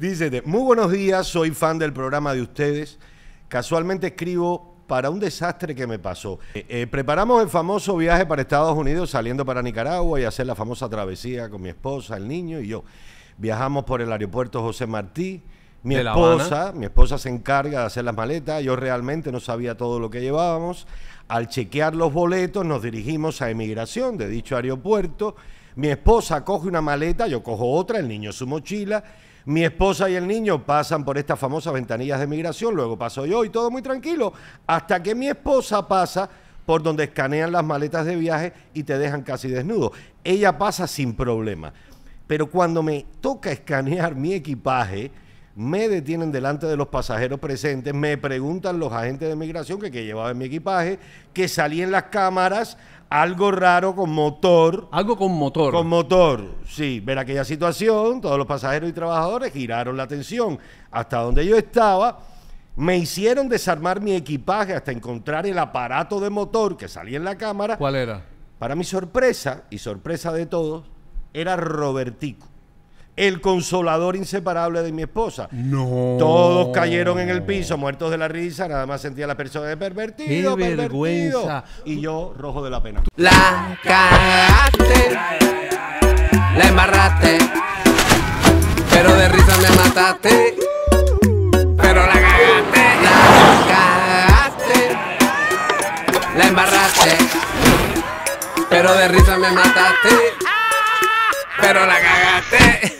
Dice, muy buenos días, soy fan del programa de ustedes. Casualmente escribo para un desastre que me pasó. Eh, eh, preparamos el famoso viaje para Estados Unidos saliendo para Nicaragua y hacer la famosa travesía con mi esposa, el niño y yo. Viajamos por el aeropuerto José Martí. Mi esposa, mi esposa se encarga de hacer las maletas, yo realmente no sabía todo lo que llevábamos. Al chequear los boletos nos dirigimos a emigración de dicho aeropuerto mi esposa coge una maleta, yo cojo otra, el niño su mochila. Mi esposa y el niño pasan por estas famosas ventanillas de migración, luego paso yo y todo muy tranquilo, hasta que mi esposa pasa por donde escanean las maletas de viaje y te dejan casi desnudo. Ella pasa sin problema. Pero cuando me toca escanear mi equipaje, me detienen delante de los pasajeros presentes, me preguntan los agentes de migración que, llevaba en mi equipaje, que salían en las cámaras, algo raro con motor. Algo con motor. Con motor, sí. Ver aquella situación, todos los pasajeros y trabajadores giraron la atención hasta donde yo estaba. Me hicieron desarmar mi equipaje hasta encontrar el aparato de motor que salía en la cámara. ¿Cuál era? Para mi sorpresa, y sorpresa de todos, era Robertico el consolador inseparable de mi esposa. No. Todos cayeron en el piso, muertos de la risa, nada más sentía la persona de pervertido, Y yo rojo de la pena. La cagaste, la embarraste, pero de risa me mataste, pero la cagaste, la cagaste, la embarraste, pero de risa me mataste, pero la cagaste.